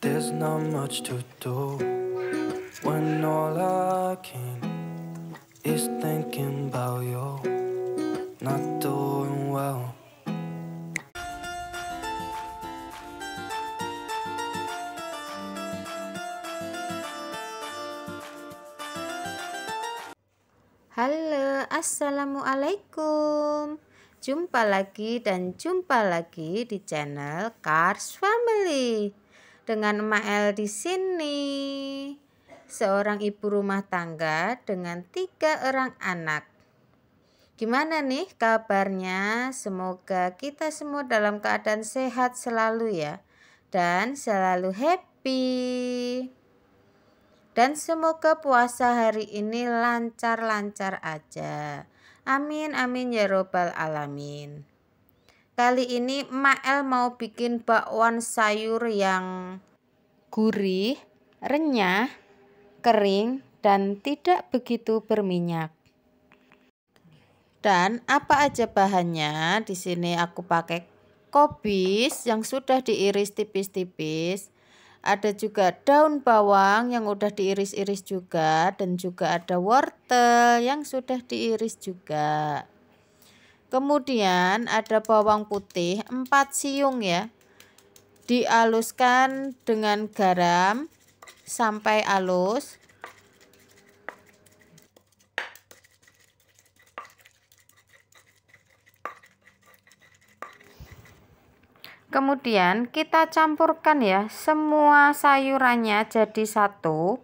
There's not much to do when all I can is thinking about you. Not doing well. Halo, assalamualaikum. Jumpa lagi dan jumpa lagi di channel Cars Family dengan Mael di sini. Seorang ibu rumah tangga dengan tiga orang anak. Gimana nih kabarnya? Semoga kita semua dalam keadaan sehat selalu ya. Dan selalu happy. Dan semoga puasa hari ini lancar-lancar aja. Amin, amin ya robbal alamin. Kali ini Mael mau bikin bakwan sayur yang gurih, renyah, kering, dan tidak begitu berminyak. Dan apa aja bahannya? Di sini aku pakai kobis yang sudah diiris tipis-tipis. Ada juga daun bawang yang sudah diiris-iris juga dan juga ada wortel yang sudah diiris juga. Kemudian ada bawang putih 4 siung ya dialuskan dengan garam sampai halus. kemudian kita campurkan ya semua sayurannya jadi satu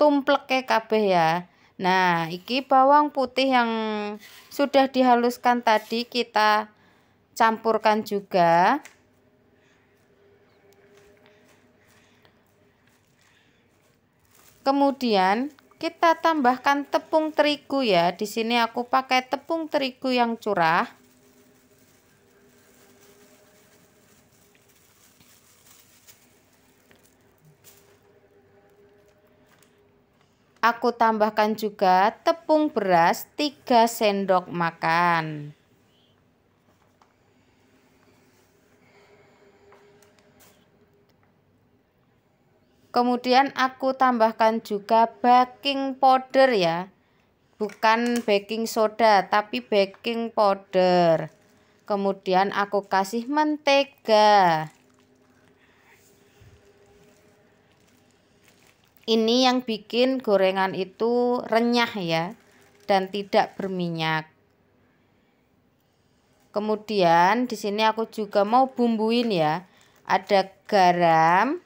Tumplek ke kabeh ya nah iki bawang putih yang sudah dihaluskan tadi kita campurkan juga kemudian kita tambahkan tepung terigu ya di sini aku pakai tepung terigu yang curah aku tambahkan juga tepung beras 3 sendok makan kemudian aku tambahkan juga baking powder ya bukan baking soda tapi baking powder kemudian aku kasih mentega ini yang bikin gorengan itu renyah ya dan tidak berminyak kemudian di sini aku juga mau bumbuin ya ada garam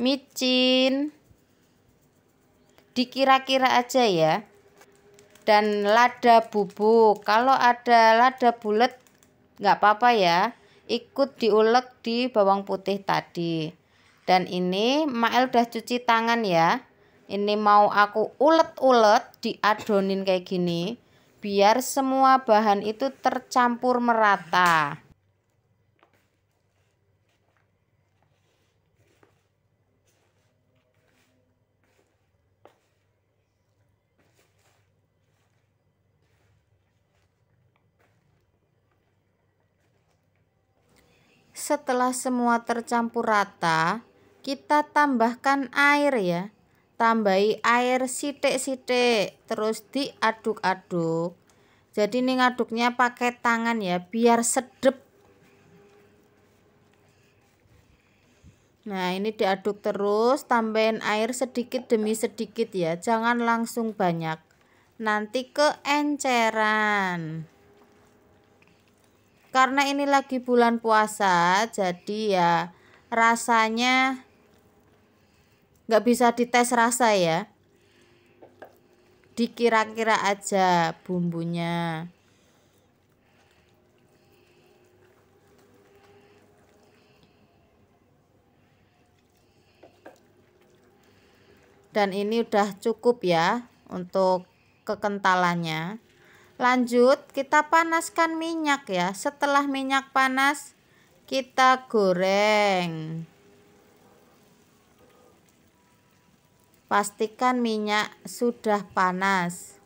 micin dikira-kira aja ya dan lada bubuk kalau ada lada bulat nggak apa-apa ya ikut diulek di bawang putih tadi dan ini Mael udah cuci tangan ya ini mau aku ulet-ulet diadonin kayak gini biar semua bahan itu tercampur merata setelah semua tercampur rata, kita tambahkan air ya. Tambahi air sitik-sitik, terus diaduk-aduk. Jadi ini ngaduknya pakai tangan ya, biar sedep. Nah, ini diaduk terus, tambahin air sedikit demi sedikit ya, jangan langsung banyak. Nanti keenceran karena ini lagi bulan puasa jadi ya rasanya nggak bisa dites rasa ya dikira-kira aja bumbunya dan ini udah cukup ya untuk kekentalannya Lanjut, kita panaskan minyak ya. Setelah minyak panas, kita goreng. Pastikan minyak sudah panas.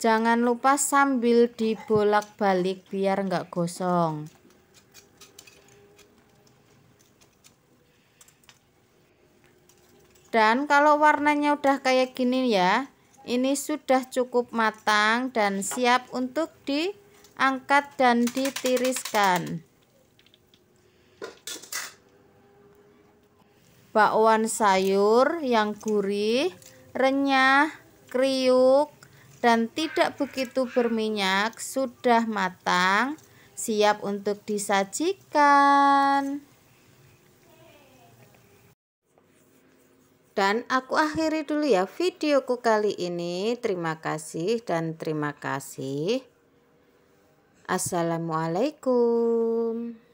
Jangan lupa sambil dibolak-balik biar enggak gosong. Dan kalau warnanya udah kayak gini ya, ini sudah cukup matang dan siap untuk diangkat dan ditiriskan. bakwan sayur yang gurih, renyah, kriuk, dan tidak begitu berminyak sudah matang siap untuk disajikan dan aku akhiri dulu ya videoku kali ini terima kasih dan terima kasih Assalamualaikum